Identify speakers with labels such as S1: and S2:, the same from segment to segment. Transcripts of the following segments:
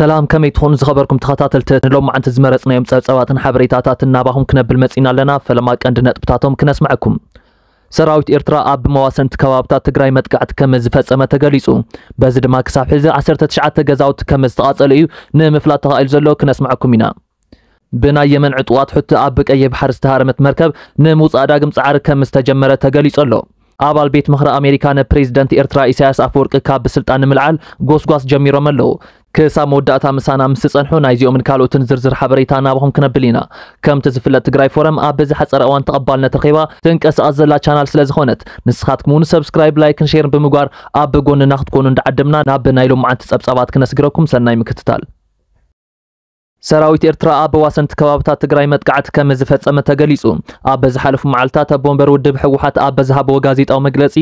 S1: ሰላም ከመይ ትኾኑ ዝኸበርኩም ተኸታተልቲ ንሎም መዓንቲ ዝመረፅናዮም ፀብፀባትን ሓበሬታታትን ናባኹም ክነብል መፂና ኣለና ፈለማ ቀንዲ ነጥብታቶም ክነስምዐኩም ሰራዊት ኤርትራ ኣብ መዋሰንቲ ከባብታት ትግራይ መጥቃዕቲ ከም ዝፈፀመ ተገሊጹ በዚ ድማ ክሳብ ሕዚ 19 ገዛውቲ ከም ዝተቓፀሉ እዩ ንምፍላጥ ተኻኢሉ ዘሎ ክነስምዐኩም ኢና ብናይ የመን ዕጡዋት ሕቲ ኣብ ቀይሕ ባሕሪ ዝተሃረመት መርከብ ንምውፃእ ዳግም ፃዕሪ ከም ዝተጀመረ ተገሊጹ ኣሎ ኣባል ቤት ምክሪ ኣሜሪካ ንፕሬዚደንት ኤርትራ ኢሳያስ ኣፈወርቂ ካብ ብስልጣን ንምልዓል ጎስጓስ ጀሚሮም ኣለዉ ክሳብ መወዳእታ ምሳና ምስ ትጸንሑ ናይዚኦምን ካልኦትን ዝርዝር ሓበሬታ ናብኹም ክነብል ኢና ከምቲ ዝፍለጥ ትግራይ ፎረም ኣብ በዚ ሓፀረ እዋን ተቐባልነት ረኺባ ትንቀሳቐስ ዘላ ቻናል ስለ ዝኾነት ንስኻትኩም እውን ሰብስክራይብ ላይክን ሼርን ብምግባር ኣብ ብጎንና ክትኮኑ እንዳዓደምና ናብ ብናይ ሎም ሎምዓንቲ ጸብጻባት ክነስግረኩም ሰናይ ምክትታል ሰራዊት ኤርትራ ኣብ ዋሰን ከባብታት ትግራይ መጥቃዕቲ ከም ዝፈፀመ ተገሊጹ ኣብ በዝሓለፉ መዓልትታት ኣብ ቦንበር ውድብ ሕወሓት ኣብ በዝሃቦ ጋዜጣዊ መግለፂ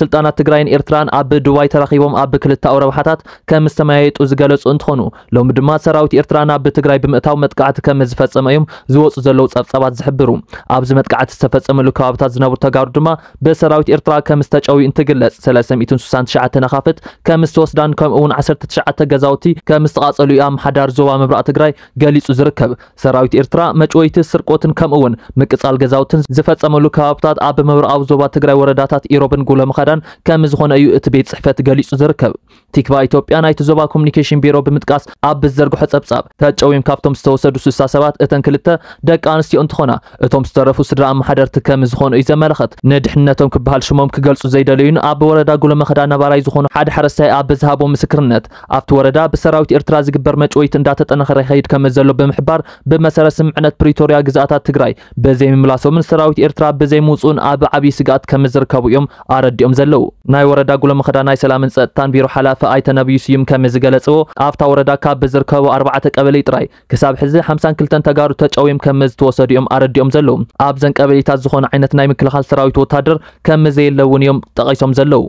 S1: ስልጣናት ትግራይን ኤርትራን ኣብ ዱባይ ተራኺቦም ኣብ ክልታዊ ረብሓታት ከም ዝተመያየጡ ዝገለጹ እንትኾኑ ሎሚ ድማ ሰራዊት ኤርትራ ናብ ትግራይ ብምእታው መጥቃዕቲ ከም ዝፈፀመ እዮም ዝወፁ ዘለዉ ፀብፀባት ዝሕብሩ ኣብዚ መጥቃዕቲ ዝተፈፀመሉ ከባብታት ዝነብሩ ተጋሩ ድማ ብሰራዊት ኤርትራ ከም ዝተጨዊኡ እንትግለጽ 369 ነኻፍት ከም ዝተወስዳን ከምኡ እውን 19 ገዛውቲ ከም ዝተቓፀሉ እዩ ኣብ ዞባ ምብራቕ ትግራይ ጉዳይ ገሊጹ ዝርከብ ሰራዊት ኤርትራ መጪ ወይቲ ስርቆትን ከምኡውን ምቅጻል ገዛውትን ዝፈጸመሉ ከባብታት ኣብ ምብራቅ ዞባ ትግራይ ወረዳታት ኢሮብን ጉሎ ምኻዳን ከም ዝኾነ እዩ እቲ ቤት ጽሕፈት ገሊጹ ዝርከብ ቲክባ ኢትዮጵያ ናይቲ ዞባ ኮሚኒኬሽን ቢሮ ብምጥቃስ ኣብ ብዘርግሖ ጸብጻብ ተጨዊም ካብቶም ዝተወሰዱ 60 ሰባት እተን ክልተ ደቂ ኣንስትዮ እንትኾና እቶም ዝተረፉ ስድራ ኣመሓደርቲ ከም ዝኾኑ እዩ ዘመለኸት ንድሕነቶም ክበሃል ሽሞም ክገልጹ ዘይደለዩን ኣብ ወረዳ ጉሎ መኸዳ ነባራይ ዝኾኑ ሓደ ሓረስታይ ኣብ ዝሃቦ ምስክርነት ኣብቲ ወረዳ ብሰራዊት ኤርትራ ዝግበር መጭወይት እንዳተጠናኸረ ይኸይድ ዝካየድ ከመዘሎ ዘሎ ብምሕባር ብመሰረት ስምዕነት ፕሪቶሪያ ግዛኣታት ትግራይ ብዘይምምላሶምን ሰራዊት ኤርትራ ብዘይምውፅኡን ኣብ ዓብዪ ስጋኣት ከም ዝርከቡ እዮም ኣረዲኦም ዘለዉ ናይ ወረዳ ጉሎ ምኽዳ ናይ ሰላምን ፀጥታን ቢሮ ሓላፊ ኣይተነብዩ ስዩም ከም ዝገለፅዎ ኣብታ ወረዳ ካብ ብዝርከቡ ኣርባዕተ ቀበሌ ጥራይ ክሳብ ሕዚ 52 ተጋሩ ተጨውዮም ከም ዝተወሰዱ እዮም ኣረዲኦም ዘለው ኣብዘን ቀበሌታት ዝኾነ ዓይነት ናይ ምክልኻል ሰራዊት ወታደር ከም ዘየለውን እዮም ጠቒሶም ዘለዉ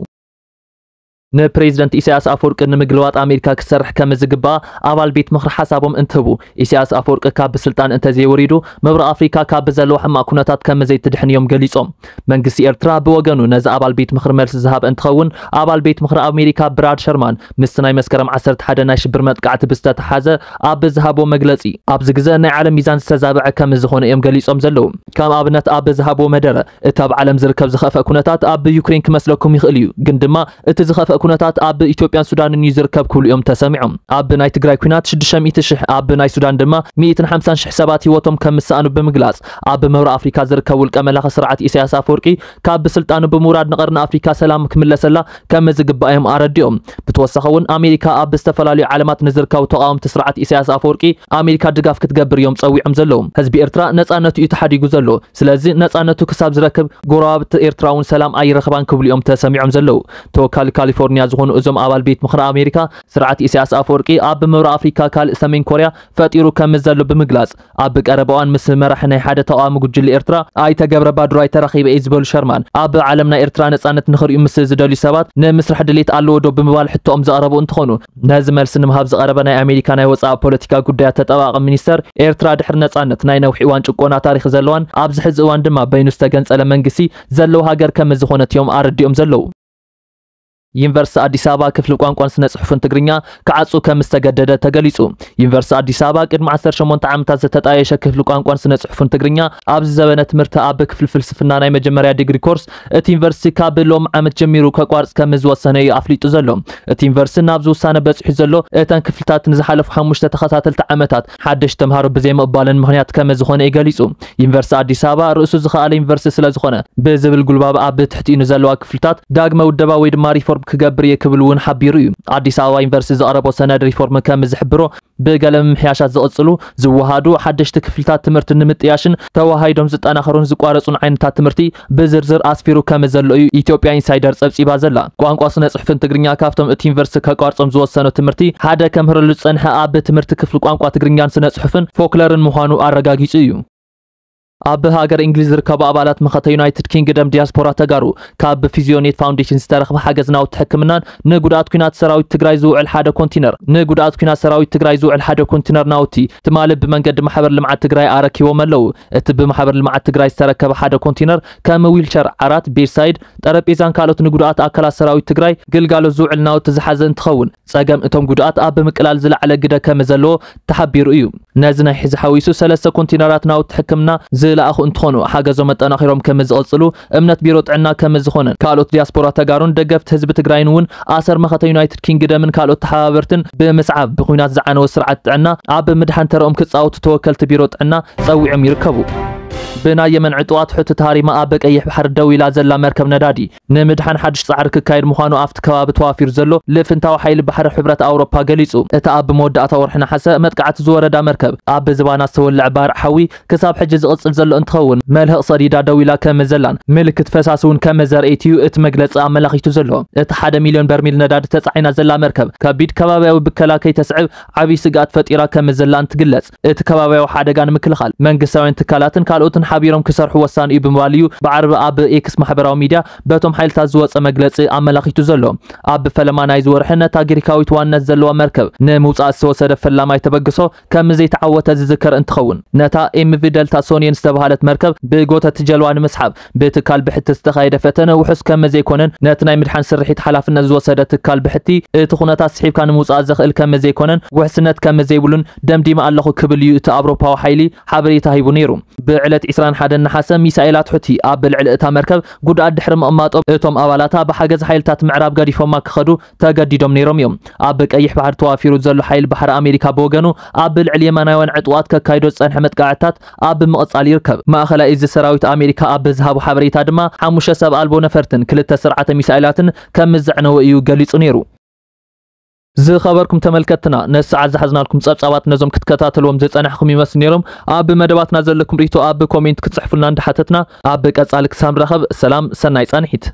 S1: ንፕሬዚደንት ኢሳያስ ኣፈወርቂ ንምግልዋጥ ኣሜሪካ ክሰርሕ ከም ዝግባእ ኣባል ቤት ምክሪ ሓሳቦም እንትህቡ ኢሳያስ ኣፈወርቂ ካብ ብስልጣን እንተዘይወሪዱ ምብሪ ኣፍሪካ ካብ ብዘለዎ ሕማቅ ኩነታት ከም ዘይትድሕን እዮም ገሊፆም መንግስቲ ኤርትራ ብወገኑ ነዚ ኣባል ቤት ምክሪ መልሲ ዝሃበ እንትኸውን ኣባል ቤት ምክሪ ኣሜሪካ ብራድ ሸርማን ምስቲ ናይ መስከረም 11 ናይ ሽብር መጥቃዕቲ ብዝተተሓዘ ኣብ ብዝሃቦ መግለፂ ኣብዚ ግዜ ናይ ዓለም ሚዛን ዝተዛብዐ ከም ዝኾነ እዮም ገሊፆም ዘለዉ ከም ኣብነት ኣብ ብዝሃቦ መደረ እቲ ኣብ ዓለም ዝርከብ ዝኸፍአ ኩነታት ኣብ ዩክሬን ክመስለኩም ይኽእል እዩ ግን ድማ እቲ ዝኸፍአ ኩነታት ኣብ ኢትዮጵያን ሱዳንን እዩ ዝርከብ ክብሉ እዮም ተሰሚዖም ኣብ ናይ ትግራይ ኩናት 600,000 ኣብ ናይ ሱዳን ድማ 150,000 ሰባት ሂወቶም ከም ምስኣኑ ብምግላጽ ኣብ ምብራ ኣፍሪካ ዝርከብ ውልቀ መላኸ ስርዓት ኢሳያስ ኣፈወርቂ ካብ ብስልጣኑ ብምውራድ ንቐርኒ ኣፍሪካ ሰላም ክምለሰላ ከም ዝግባእዮም ኣረዲኦም ብተወሳኺ እውን ኣሜሪካ ኣብ ዝተፈላለዩ ዓለማት ንዝርከቡ ተቃወምቲ ስርዓት ኢሳያስ ኣፈወርቂ ኣሜሪካ ድጋፍ ክትገብር እዮም ፀዊዖም ዘለዉ ህዝቢ ኤርትራ ነፃነቱ እዩ ተሓዲጉ ዘሎ ስለዚ ነፃነቱ ክሳብ ዝረክብ ጎረባብቲ ኤርትራ እውን ሰላም ኣይረኽባን ክብሉ እዮም ተሰሚዖም ዘለዉ ተወካሊ ካሊፎርኒ ካሊፎርኒያ ዝኾኑ እዞም ኣባል ቤት ምክሪ ኣሜሪካ ስርዓት ኢሳያስ ኣፈወርቂ ኣብ ምብራቕ ኣፍሪካ ካልእ ሰሜን ኮርያ ፈጢሩ ከም ዘሎ ብምግላጽ ኣብ ቀረባዋን ምስ መራሒ ናይ ሓደ ተቃዋሚ ጉጅለ ኤርትራ ኣይተገብረ ባድራይ ተራኺበ እዩ ዝበሉ ሸርማን ኣብ ዓለም ናይ ኤርትራ ነፃነት ንኽሪኡ ምስ ዝደልዩ ሰባት ንምስራሕ ድሌት ኣለዎ ዶ ብምባል ሕቶኦም ዝቀረቡ እንትኾኑ ነዚ መልሲ ንምሃብ ዝቀረበ ናይ ኣሜሪካ ናይ ወፃኢ ፖለቲካ ጉዳያት ተጠባቂ ሚኒስተር ኤርትራ ድሕሪ ነፃነት ናይ ነውሒ እዋን ጭቆና ታሪክ ዘለዋን ኣብዚ ሕዚ እዋን ድማ በይኑ ዝተገንፀለ መንግስቲ ዘለዎ ሃገር ከም ዝኾነት እዮም ኣረዲኦም ዘለዉ ዩኒቨርስቲ አዲስ አበባ ክፍሊ ቋንቋን ስነ ጽሑፍን ትግርኛ ክዓጹ ከም ዝተገደደ ተገሊጹ። ዩኒቨርስቲ አዲስ አበባ ቅድሚ 18 ዓመታት ዝተጣየሸ ክፍሊ ቋንቋን ስነ ጽሑፍን ትግርኛ ኣብዚ ዘበነ ትምህርቲ ኣብ ክፍሊ ፍልስፍና ናይ መጀመርያ ዲግሪ ኮርስ እቲ ዩኒቨርስቲ ካብ ሎም ዓመት ጀሚሩ ከቋርፅ ከም ዝወሰነ እዩ ኣፍሊጡ ዘሎ። እቲ ዩኒቨርስቲ ናብዚ ውሳነ በፅሑ ዘሎ እተን ክፍልታት ንዝሓለፉ ሓሙሽተ ተኸታተልቲ ዓመታት ሓደሽ ተምሃሮ ብዘይምቕባልን ምክንያት ከመ ዝኾነ እዩ ገሊጹ። ዩኒቨርስቲ አዲስ አበባ ርእሱ ዝኸኣለ ዩኒቨርስቲ ስለ ዝኾነ ብዝብል ጉልባብ ኣብ ትሕቲኡ ንዘለዋ ክፍልታት ዳግመ ውደባ ወይ ድማ ሪፎርም ክገብር የክብል እውን ሓቢሩ እዩ ኣዲስ ኣበባ ዩኒቨርሲቲ ዘቐረቦ ሰነድ ሪፎርም ከም ዝሕብሮ ብገለ ምምሕያሻት ዝቕፅሉ ዝወሃዱ ሓደሽቲ ክፍልታት ትምህርቲ ንምጥያሽን ተዋሂዶም ዝጠናኸሩን ዝቋረፁን ዓይነታት ትምህርቲ ብዝርዝር ኣስፊሩ ከም ዘሎ እዩ ኢትዮጵያ ኢንሳይደር ፀብፂባ ዘላ ቋንቋ ስነ ፅሑፍን ትግርኛ ካብቶም እቲ ዩኒቨርሲቲ ከቋርፆም ዝወሰኖ ትምህርቲ ሓደ ከምህረሉ ዝፀንሐ ኣብ ትምህርቲ ክፍሊ ቋንቋ ትግርኛን ስነ ፅሑፍን ፎክለርን ምዃኑ ኣረጋጊፁ እዩ ኣብ ሃገር እንግሊዝ ዝርከቡ ኣባላት መኸተ ዩናይትድ ኪንግደም ዲያስፖራ ተጋሩ ካብ ፊዚዮኔት ፋውንዴሽን ዝተረኽበ ሓገዝ ናውቲ ሕክምናን ንጉድኣት ኩናት ሰራዊት ትግራይ ዝውዕል ሓደ ኮንቲነር ንጉድኣት ኩናት ሰራዊት ትግራይ ዝውዕል ሓደ ኮንቲነር ናውቲ ትማል ብመንገዲ ማሕበር ልምዓት ትግራይ ኣረኪቦም ኣለው እቲ ብማሕበር ልምዓት ትግራይ ዝተረከበ ሓደ ኮንቲነር ከም ዊልቸር ዓራት ቤድሳይድ ጠረጴዛን ካልኦት ንጉድኣት ኣካላት ሰራዊት ትግራይ ግልጋሎት ዝውዕል ናውቲ ዝሓዘ እንትኸውን ፀገም እቶም ጉድኣት ኣብ ምቅላል ዝለዕለ ግደ ከም ዘለዎ ተሓቢሩ እዩ ነዚ ናይ ሕዚ ሓዊሱ ሰለስተ ኮንቲነራት ናውቲ ሕክምና ዝለኣኹ እንትኾኑ ሓገዞም ኣጠናኺሮም ከም ዝቐፅሉ እምነት ቢሮ ጥዕና ከም ዝኾነን ካልኦት ዲያስፖራ ተጋሩን ደገፍቲ ህዝቢ ትግራይን እውን ኣሰር መኸተ ዩናይትድ ኪንግደምን ካልኦት ተሓባበርትን ብምስዓብ ብኩናት ዝዓነወ ስርዓት ጥዕና ኣብ ምድሓን ተረኦም ክፃወቱ ተወከልቲ ቢሮ ጥዕና ፀዊዖም ይርከቡ ብናየመን ዕጡዋት ሕትታሪ መኣ በቀይሕ ባሕሪ ደው ኢላ ዘላ መርከብ ነዳዲ ንምድሓን ሓድሽ ፃዕሪ ክካየድ ምዃኑ ኣብቲ ከባቢ ተዋፊሩ ዘሎ ልፍንታዊ ሓይሊ ባሕሪ ሕብረት ኣውሮፓ ገሊጹ እቲ ኣብ ብመወዳእታ ወርሒ ናሓሰ መጥቃዕቲ ዝወረዳ መርከብ ኣብ ዝባና ዝተወልዕ ባርዕ ሓዊ ክሳብ ሕጂ ዝቕፅል ዘሎ እንትኸውን መልህቕ ሰዲዳ ደው ኢላ ከም ዘላን ምልክት ፈሳሲ እውን ከም ዘርእየት እዩ እቲ መግለፂ ኣመላኺቱ ዘሎ እቲ ሓደ ሚልዮን በርሚል ነዳዲ ተፃዒና ዘላ መርከብ ከቢድ ከባብያዊ ብከላከይ ተስዕብ ዓብዪ ስጋኣት ፈጢራ ከም ዘላን ትግለጽ እቲ ከባብያዊ ሓደጋ ንምክልኻል መንግስታውያን ትካላትን ካልኦትን ሱዳን ሓቢሮም ክሰርሑ ወሳኒ እዩ ብምባል እዩ ብዓርቢ ኣብ ኤክስ ማሕበራዊ ሚድያ በቶም ሓይልታት ዝወፀ መግለፂ ኣመላኪቱ ዘሎ ኣብ ፈለማ ናይ ዝወርሕነት ኣገሪካዊት ዋነት ዘለዋ መርከብ ንምውፃእ ዝተወሰደ ፈላማይ ተበግሶ ከም ዘይተዓወተ ዝዝከር እንትኸውን ነታ ኤምቪ ደልታ ሶኒየን ዝተባሃለት መርከብ ብጎተት ጀልዋ ንምስሓብ ብትካል ብሕቲ ዝተኻየደ ፈተነ ውሑስ ከም ዘይኮነን ነቲ ናይ ምድሓን ስርሒት ሓላፍነት ዝወሰደ ትካል ብሕቲ እቲ ኩነታት ስሒብካ ንምውፃእ ዘኽእል ከም ዘይኮነን ውሕስነት ከም ዘይብሉን ደምዲማ ኣለኹ ክብል እዩ እቲ ኣውሮፓዊ ሓይሊ ሓበሬታ ሂቡ ነይሩ ብዕለት 21 ናሓሰ ሚሳኤላት ሑቲ ኣብ ብልዕሊ እታ መርከብ ጉድኣት ድሕሪ ምቕማጦም እቶም ኣባላታ ብሓገዝ ሓይልታት ምዕራብ ገዲፎማ ክኸዱ ተገዲዶም ነይሮም እዮም ኣብ ቀይሕ ባሕር ተዋፊሩ ዘሎ ሓይል ባሕሪ ኣሜሪካ ብወገኑ ኣብ ብልዕሊ የማናውያን ዕጡዋት ከካይዶ ዝፀንሐ መጥቃዕትታት ኣብ ብምቕፃል ይርከብ ማእኸላይ እዚ ሰራዊት ኣሜሪካ ኣብ ዝሃቡ ሓበሬታ ድማ ሓሙሽተ ሰብ ኣልቦ ነፈርትን ክልተ ስርዓተ ሚሳኤላትን ከም ምዝዕነወ እዩ ገሊጹ ነይሩ ዝኸበርኩም ተመልከትና ነዚ ሰዓት ዝሓዝናልኩም ፀብፃባት ነዞም ክትከታተልዎም ዘፀናሕኩም ይመስል ነይሮም ኣብ መደባትና ዘለኩም ርእቶ ኣብ ኮሜንት ክትፅሕፉልና እንዳሓተትና ኣብ ቀጻሊ ክሳብ ንረኸብ ሰላም ሰናይ ፀንሒት